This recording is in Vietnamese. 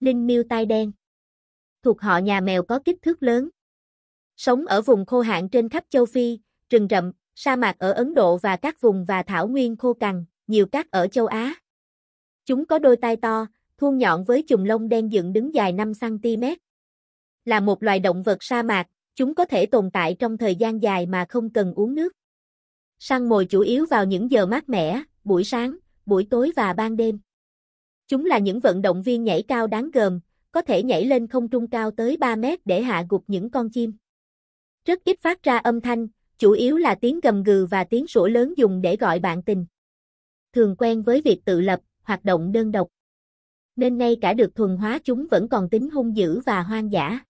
linh miêu tai đen. Thuộc họ nhà mèo có kích thước lớn. Sống ở vùng khô hạn trên khắp châu Phi, rừng rậm, sa mạc ở Ấn Độ và các vùng và thảo nguyên khô cằn, nhiều cát ở châu Á. Chúng có đôi tai to, thuôn nhọn với chùm lông đen dựng đứng dài 5cm. Là một loài động vật sa mạc, chúng có thể tồn tại trong thời gian dài mà không cần uống nước. Săn mồi chủ yếu vào những giờ mát mẻ, buổi sáng, buổi tối và ban đêm. Chúng là những vận động viên nhảy cao đáng gờm, có thể nhảy lên không trung cao tới 3 mét để hạ gục những con chim. Rất ít phát ra âm thanh, chủ yếu là tiếng gầm gừ và tiếng sủa lớn dùng để gọi bạn tình. Thường quen với việc tự lập, hoạt động đơn độc. Nên ngay cả được thuần hóa chúng vẫn còn tính hung dữ và hoang dã.